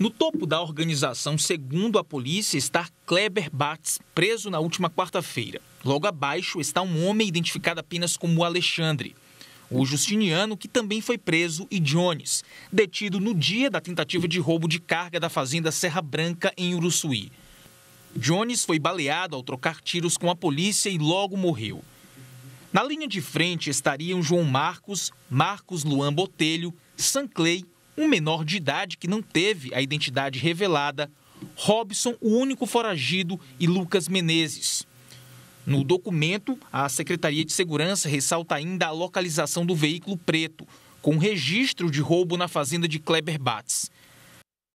No topo da organização, segundo a polícia, está Kleber Batz, preso na última quarta-feira. Logo abaixo está um homem identificado apenas como Alexandre. O Justiniano, que também foi preso, e Jones, detido no dia da tentativa de roubo de carga da fazenda Serra Branca, em Uruçuí. Jones foi baleado ao trocar tiros com a polícia e logo morreu. Na linha de frente estariam João Marcos, Marcos Luan Botelho, Sanclay um menor de idade que não teve a identidade revelada, Robson, o único foragido, e Lucas Menezes. No documento, a Secretaria de Segurança ressalta ainda a localização do veículo preto, com registro de roubo na fazenda de Kleber Bates.